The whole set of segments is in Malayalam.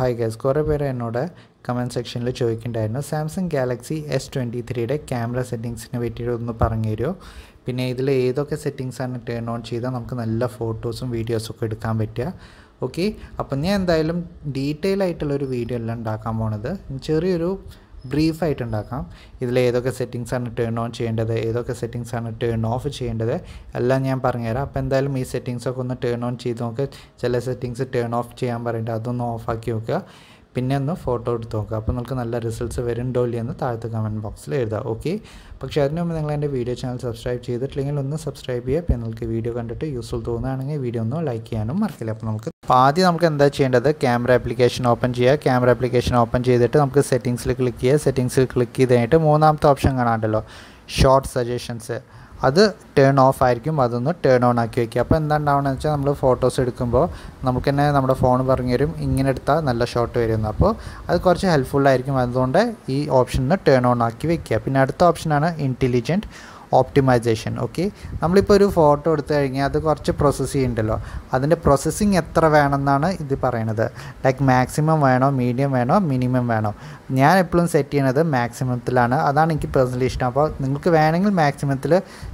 ഹായ് ഗൈസ് കുറേ പേര് എന്നോട് കമൻറ്റ് സെക്ഷനിൽ ചോദിക്കുന്നുണ്ടായിരുന്നു സാംസങ് ഗാലക്സി എസ് ട്വൻറ്റി ത്രീയുടെ ക്യാമറ സെറ്റിങ്സിനെ പറ്റിയിട്ട് ഒന്ന് പറഞ്ഞു തരുമോ പിന്നെ ഇതിൽ ഏതൊക്കെ സെറ്റിങ്സാണ് ടേൺ ഓൺ ചെയ്താൽ നമുക്ക് നല്ല ഫോട്ടോസും വീഡിയോസും ഒക്കെ എടുക്കാൻ പറ്റുക ഓക്കെ അപ്പം ഞാൻ എന്തായാലും ഡീറ്റെയിൽ ആയിട്ടുള്ളൊരു വീഡിയോ എല്ലാം ഉണ്ടാക്കാൻ പോണത് ചെറിയൊരു ബ്രീഫായിട്ട് ഉണ്ടാക്കാം ഇതിൽ ഏതൊക്കെ സെറ്റിങ്സാണ് ടേൺ ഓൺ ചെയ്യേണ്ടത് ഏതൊക്കെ സെറ്റിങ്സാണ് ടേൺ ഓഫ് ചെയ്യേണ്ടത് എല്ലാം ഞാൻ പറഞ്ഞുതരാം അപ്പോൾ എന്തായാലും ഈ സെറ്റിങ്സൊക്കെ ഒന്ന് ടേൺ ഓൺ ചെയ്ത് നോക്കുക ചില സെറ്റിങ്സ് ടേൺ ഓഫ് ചെയ്യാൻ പറയേണ്ട അതൊന്ന് ഓഫാക്കി നോക്കുക പിന്നെ ഒന്ന് ഫോട്ടോ എടുത്ത് നോക്കുക അപ്പോൾ നിങ്ങൾക്ക് നല്ല റിസൾട്ട്സ് വരുന്നുണ്ടോ ഇല്ലയെന്ന് താഴത്തെ കമൻറ്റ് ബോക്സിൽ എഴുതുക ഓക്കെ പക്ഷേ അതിന് മുമ്പ് നിങ്ങൾ എൻ്റെ വീഡിയോ ചാനൽ സബ്സ്ക്രൈബ് ചെയ്തിട്ടില്ലെങ്കിൽ ഒന്ന് സബ്സ്ക്രൈബ് ചെയ്യുക അപ്പോൾ നിങ്ങൾക്ക് വീഡിയോ കണ്ടിട്ട് യൂസ്ഫുൾ തോന്നുകയാണെങ്കിൽ വീഡിയോ ഒന്ന് ലൈക്ക് ചെയ്യാനും മറക്കില്ല അപ്പോൾ നമുക്ക് അപ്പോൾ ആദ്യം നമുക്ക് എന്താ ചെയ്യേണ്ടത് ക്യാമറ ആപ്ലിക്കേഷൻ ഓപ്പൺ ചെയ്യുക ക്യാമറ ആപ്ലിക്കേഷൻ ഓപ്പൺ ചെയ്തിട്ട് നമുക്ക് സെറ്റിങ്സിൽ ക്ലിക്ക് ചെയ്യുക സെറ്റിങ്സിൽ ക്ലിക്ക് ചെയ്ത് കഴിഞ്ഞിട്ട് മൂന്നാമത്തെ ഓപ്ഷൻ കാണാണ്ടല്ലോ ഷോർട്ട് സജഷൻസ് അത് ടേൺ ഓഫ് ആയിരിക്കും അതൊന്ന് ടേൺ ഓൺ ആക്കി വയ്ക്കുക അപ്പോൾ എന്താ ഉണ്ടാവണമെന്ന് വെച്ചാൽ നമ്മൾ ഫോട്ടോസ് എടുക്കുമ്പോൾ നമുക്ക് തന്നെ നമ്മുടെ ഫോൺ പറഞ്ഞു തരും ഇങ്ങനെ എടുത്താൽ നല്ല ഷോട്ട് വരുന്നു അപ്പോൾ അത് കുറച്ച് ഹെൽപ്ഫുള്ളായിരിക്കും അതുകൊണ്ട് ഈ ഓപ്ഷനിൽ ടേൺ ഓൺ ആക്കി വയ്ക്കുക പിന്നെ അടുത്ത ഓപ്ഷനാണ് ഇൻ്റലിജൻറ്റ് ഓപ്റ്റിമൈസേഷൻ ഓക്കെ നമ്മളിപ്പോൾ ഒരു ഫോട്ടോ എടുത്തു കഴിഞ്ഞാൽ അത് കുറച്ച് പ്രോസസ്സ് ചെയ്യുന്നുണ്ടല്ലോ അതിൻ്റെ പ്രോസസ്സിങ് എത്ര വേണമെന്നാണ് ഇത് പറയുന്നത് ലൈക്ക് മാക്സിമം വേണോ മീഡിയം വേണോ മിനിമം വേണോ ഞാൻ എപ്പോഴും സെറ്റ് ചെയ്യണത് മാക്സിമത്തിലാണ് അതാണ് എനിക്ക് പേഴ്സണലി ഇഷ്ടം അപ്പോൾ നിങ്ങൾക്ക് വേണമെങ്കിൽ മാക്സിമത്തിൽ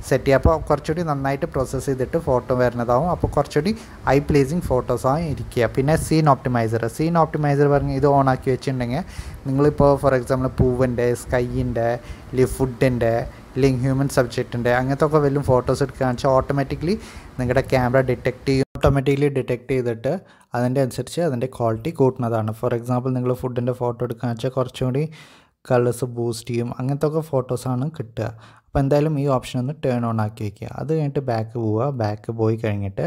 സെറ്റ് ചെയ്യുക അപ്പോൾ കുറച്ചുകൂടി നന്നായിട്ട് പ്രോസസ്സ് ചെയ്തിട്ട് ഫോട്ടോ വരുന്നതാവും അപ്പോൾ കുറച്ചുകൂടി ഐ പ്ലേസിങ് ഫോട്ടോസാവും ഇരിക്കുക പിന്നെ സീൻ ഓപ്റ്റിമൈസർ സീൻ ഓപ്റ്റിമൈസർ പറഞ്ഞ് ഇത് ഓൺ ആക്കി വെച്ചിട്ടുണ്ടെങ്കിൽ നിങ്ങളിപ്പോൾ ഫോർ എക്സാമ്പിൾ പൂവിൻ്റെ സ്കൈൻ്റെ അല്ലെങ്കിൽ ഫുഡിൻ്റെ അല്ലെങ്കിൽ ഹ്യൂമൻ സബ്ജക്റ്റിൻ്റെ അങ്ങനത്തെ ഒക്കെ വല്ലതും ഫോട്ടോസ് എടുക്കുക വെച്ചാൽ ഓട്ടോമാറ്റിക്കലി നിങ്ങളുടെ ക്യാമറ ഡിറ്റക്ട് ചെയ്യും ഓട്ടോമാറ്റിക്കലി ഡിറ്റക്ട് ചെയ്തിട്ട് അതിൻ്റെ അനുസരിച്ച് അതിൻ്റെ ക്വാളിറ്റി കൂട്ടുന്നതാണ് ഫോർ എക്സാമ്പിൾ നിങ്ങൾ ഫുഡിൻ്റെ ഫോട്ടോ എടുക്കുക വെച്ചാൽ കുറച്ചും കൂടി കളേഴ്സ് ബൂസ്റ്റ് ചെയ്യും അങ്ങനത്തെ ഒക്കെ ഫോട്ടോസാണ് കിട്ടുക അപ്പോൾ എന്തായാലും ഈ ഓപ്ഷൻ ഒന്ന് ടേൺ ഓൺ ആക്കി വയ്ക്കുക അത് കഴിഞ്ഞിട്ട് ബാക്ക് പോവുക ബാക്ക് പോയി കഴിഞ്ഞിട്ട്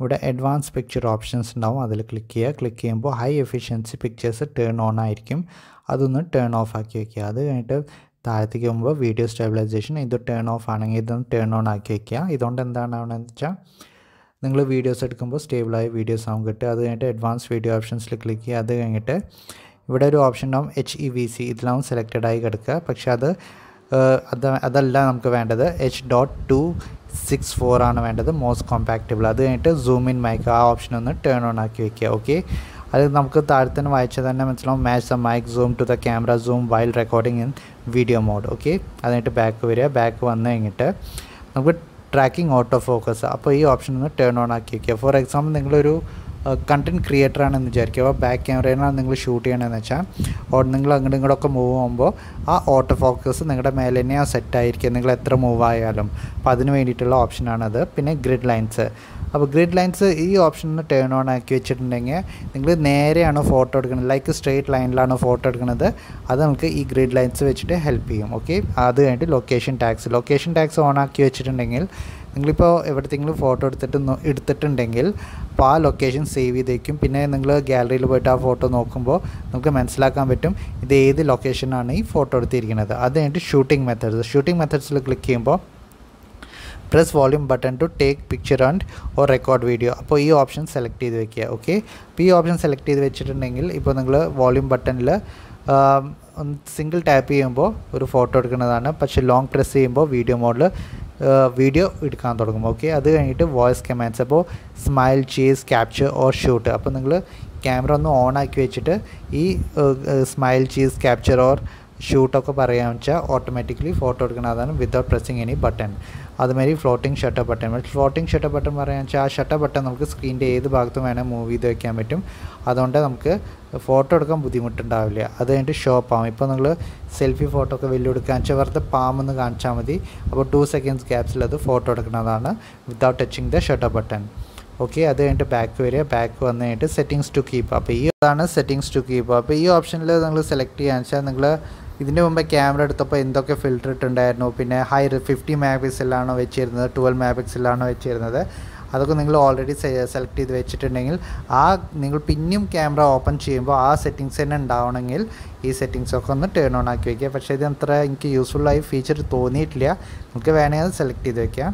ഇവിടെ അഡ്വാൻസ് പിക്ചർ ഓപ്ഷൻസ് ഉണ്ടാവും അതിൽ ക്ലിക്ക് ചെയ്യുക ക്ലിക്ക് ചെയ്യുമ്പോൾ high efficiency pictures turn on ആയിരിക്കും അതൊന്ന് ടേൺ ഓഫ് ആക്കി വയ്ക്കുക അത് കഴിഞ്ഞിട്ട് താഴത്തേക്ക് മുമ്പ് വീഡിയോ സ്റ്റെബിലൈസേഷൻ ഇത് ടേൺ ഓഫ് ആണെങ്കിൽ ഇതും ടേൺ ഓൺ ആക്കി വയ്ക്കുക ഇതുകൊണ്ട് എന്താണെന്ന് വെച്ചാൽ നിങ്ങൾ വീഡിയോസ് എടുക്കുമ്പോൾ സ്റ്റേബിളായ വീഡിയോസ് സൗണ്ട് കിട്ടുക അത് കഴിഞ്ഞിട്ട് അഡ്വാൻസ് വീഡിയോ ഓപ്ഷൻസിൽ ക്ലിക്ക് ചെയ്യുക അത് കഴിഞ്ഞിട്ട് ഇവിടെ ഒരു ഓപ്ഷൻ ഉണ്ടാവും എച്ച് ഇ വി സി ഇതിലാവും സെലക്റ്റഡ് ആയി കിടക്കുക പക്ഷേ അത് അത് അതല്ല നമുക്ക് വേണ്ടത് H dot two six four ആണ് വേണ്ടത് മോസ്റ്റ് കോമ്പാക്റ്റബിൾ അത് കഴിഞ്ഞിട്ട് സൂം ഇൻ മൈക്ക് ആ ഓപ്ഷൻ ഒന്ന് ടേൺ ഓൺ ആക്കി വയ്ക്കുക ഓക്കെ അത് നമുക്ക് താഴത്തിന് വായിച്ചാൽ തന്നെ മനസ്സിലാവും match the mic zoom to the camera zoom while recording in video mode okay അതിനായിട്ട് ബാക്ക് വരിക ബാക്ക് വന്നു കഴിഞ്ഞിട്ട് നമുക്ക് ട്രാക്കിംഗ് ഓട്ടോ ഫോക്കസ് അപ്പോൾ ഈ ഓപ്ഷൻ ഒന്ന് ടേൺ ഓൺ ആക്കി വയ്ക്കുക ഫോർ എക്സാമ്പിൾ നിങ്ങളൊരു കണ്ടൻറ് ക്രിയേറ്റർ ആണെന്ന് വിചാരിക്കുക അപ്പോൾ ബാക്ക് ക്യാമറയിലാണ് നിങ്ങൾ ഷൂട്ട് ചെയ്യണമെന്ന് വെച്ചാൽ നിങ്ങൾ അങ്ങോട്ടും ഇങ്ങോട്ടൊക്കെ മൂവ് ആകുമ്പോൾ ആ ഓട്ടോ ഫോക്കസ് നിങ്ങളുടെ മേലെ തന്നെ ആ സെറ്റ് ആയിരിക്കുക നിങ്ങൾ എത്ര മൂവ് ആയാലും അപ്പോൾ അതിന് വേണ്ടിയിട്ടുള്ള ഓപ്ഷനാണത് പിന്നെ ഗ്രിഡ് ലൈൻസ് അപ്പോൾ ഗ്രിഡ് ലൈൻസ് ഈ ഓപ്ഷനിൽ ടേൺ ഓൺ ആക്കി വെച്ചിട്ടുണ്ടെങ്കിൽ നിങ്ങൾ നേരെയാണ് ഫോട്ടോ എടുക്കുന്നത് ലൈക്ക് സ്ട്രെയിറ്റ് ലൈനിലാണ് ഫോട്ടോ എടുക്കുന്നത് അത് നമുക്ക് ഈ ഗ്രിഡ് ലൈൻസ് വെച്ചിട്ട് ഹെൽപ്പ് ചെയ്യും ഓക്കെ അത് കഴിഞ്ഞിട്ട് location tags location tags on ആക്കി വെച്ചിട്ടുണ്ടെങ്കിൽ നിങ്ങളിപ്പോൾ എവിടത്തെങ്കിലും ഫോട്ടോ എടുത്തിട്ട് എടുത്തിട്ടുണ്ടെങ്കിൽ അപ്പോൾ ആ ലൊക്കേഷൻ സേവ് ചെയ്തേക്കും പിന്നെ നിങ്ങൾ ഗാലറിയിൽ പോയിട്ട് ആ ഫോട്ടോ നോക്കുമ്പോൾ നമുക്ക് മനസ്സിലാക്കാൻ പറ്റും ഇത് ഏത് ലൊക്കേഷനാണ് ഈ ഫോട്ടോ എടുത്തിരിക്കുന്നത് അത് കഴിഞ്ഞിട്ട് ഷൂട്ടിംഗ് മെത്തേഡ്സ് ഷൂട്ടിംഗ് മെത്തേഡ്സിൽ ക്ലിക്ക് ചെയ്യുമ്പോൾ press volume button to take picture and or record video അപ്പോൾ ഈ ഓപ്ഷൻ സെലക്ട് ചെയ്ത് വെക്കുക ഓക്കെ അപ്പോൾ ഈ ഓപ്ഷൻ സെലക്ട് ചെയ്ത് വെച്ചിട്ടുണ്ടെങ്കിൽ ഇപ്പോൾ നിങ്ങൾ വോളിയൂം ബട്ടണിൽ സിംഗിൾ ടാപ്പ് ചെയ്യുമ്പോൾ ഒരു ഫോട്ടോ എടുക്കുന്നതാണ് പക്ഷേ ലോങ് പ്രസ് ചെയ്യുമ്പോൾ വീഡിയോ മോഡിൽ വീഡിയോ എടുക്കാൻ തുടങ്ങും ഓക്കെ അത് കഴിഞ്ഞിട്ട് വോയിസ് കമാൻഡ്സ് അപ്പോൾ smile cheese capture or shoot അപ്പോൾ നിങ്ങൾ ക്യാമറ ഒന്ന് ഓൺ ആക്കി വെച്ചിട്ട് ഈ സ്മൈൽ ചീസ് ക്യാപ്ചർ ഓർ ഷൂട്ടൊക്കെ പറയാമെന്ന് വെച്ചാൽ ഓട്ടോമാറ്റിക്കലി ഫോട്ടോ എടുക്കുന്നതാണ് വിതൗട്ട് പ്രസ്സിങ് എനി ബട്ടൺ അതുമാതിരി floating shutter button floating shutter button പറയുക വെച്ചാൽ ആ ഷട്ടർ ബട്ടൺ നമുക്ക് സ്ക്രീനിൻ്റെ ഏത് ഭാഗത്തും വേണേൽ മൂവ് ചെയ്ത് വയ്ക്കാൻ പറ്റും അതുകൊണ്ട് നമുക്ക് ഫോട്ടോ എടുക്കാൻ ബുദ്ധിമുട്ടുണ്ടാവില്ല അത് കഴിഞ്ഞിട്ട് ഷോപ്പ് ആവും ഇപ്പോൾ നിങ്ങൾ സെൽഫി ഫോട്ടോ ഒക്കെ വലിയ എടുക്കാൻ വെച്ചാൽ വെറുതെ പാമെന്ന് കാണിച്ചാൽ മതി അപ്പോൾ ടു സെക്കൻഡ്സ് ഗ്യാപ്സിൽ അത് ഫോട്ടോ എടുക്കുന്നതാണ് without touching the shutter button okay അത് കഴിഞ്ഞിട്ട് ബാക്ക് വരിക ബാക്ക് വന്നു കഴിഞ്ഞിട്ട് സെറ്റിങ്സ് ടു കീപ്പ് അപ്പോൾ ഈ അതാണ് സെറ്റിങ്സ് ടു കീപ്പ് അപ്പോൾ ഈ ഓപ്ഷനിൽ നിങ്ങൾ സെലക്ട് ചെയ്യാന്ന് വെച്ചാൽ നിങ്ങൾ ഇതിൻ്റെ മുമ്പ് ക്യാമറ എടുത്തപ്പോൾ എന്തൊക്കെ ഫിൽറ്റർ ഇട്ടുണ്ടായിരുന്നു പിന്നെ ഹൈ ഫിഫ്റ്റി മെഗാ പിക്സലിലാണോ വെച്ചിരുന്നത് ട്വൽവ് മെഗാ പിക്സലിലാണോ വെച്ചിരുന്നത് അതൊക്കെ നിങ്ങൾ ഓൾറെഡി സെലക്ട് ചെയ്ത് വെച്ചിട്ടുണ്ടെങ്കിൽ ആ നിങ്ങൾ പിന്നെയും ക്യാമറ ഓപ്പൺ ചെയ്യുമ്പോൾ ആ സെറ്റിങ്സ് തന്നെ ഉണ്ടാവണമെങ്കിൽ ഈ സെറ്റിങ്സൊക്കെ ഒന്ന് ടേൺ ഓൺ ആക്കി വയ്ക്കുക പക്ഷേ ഇത് അത്ര എനിക്ക് യൂസ്ഫുള്ളായി ഫീച്ചർ തോന്നിയിട്ടില്ല നിങ്ങൾക്ക് വേണമെങ്കിൽ അത് സെലക്ട് ചെയ്ത് വയ്ക്കാം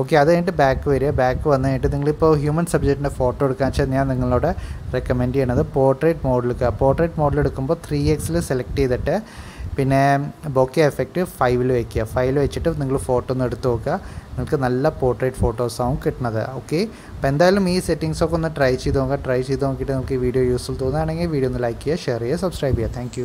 ഓക്കെ അത് കഴിഞ്ഞിട്ട് ബാക്ക് വരിക ബാക്ക് വന്നു കഴിഞ്ഞിട്ട് നിങ്ങളിപ്പോൾ ഹ്യൂമൻ സബ്ജക്റ്റിൻ്റെ ഫോട്ടോ എടുക്കാൻ വെച്ചാൽ ഞാൻ നിങ്ങളോട് റെക്കമെൻഡ് ചെയ്യണത് പോർട്രേറ്റ് മോഡിലെടുക്കുക പോർട്രേറ്റ് മോഡിലെടുക്കുമ്പോൾ എടുക്കുമ്പോൾ ത്രീ എക്സിൽ സെലക്ട് ചെയ്തിട്ട് പിന്നെ ബോക്കെ എഫക്റ്റ് ഫൈവിൽ വയ്ക്കുക ഫൈവിൽ വെച്ചിട്ട് നിങ്ങൾ ഫോട്ടോ ഒന്ന് എടുത്ത് നോക്കുക നിങ്ങൾക്ക് നല്ല പോർട്രേറ്റ് ഫോട്ടോസാവും കിട്ടണത് ഓക്കെ അപ്പോൾ എന്തായാലും ഈ ഒക്കെ ഒന്ന് ട്രൈ ചെയ്ത് നോക്കുക ട്രൈ ചെയ്ത് നോക്കിയിട്ട് നമുക്ക് ഈ വീഡിയോ യൂസ്ഫുൾ തോന്നുകയാണെങ്കിൽ വീഡിയോ ഒന്ന് ലൈക്ക് ചെയ്യുക ഷെയർ ചെയ്യുക സബ്സ്ക്രൈബ് ചെയ്യുക താങ്ക്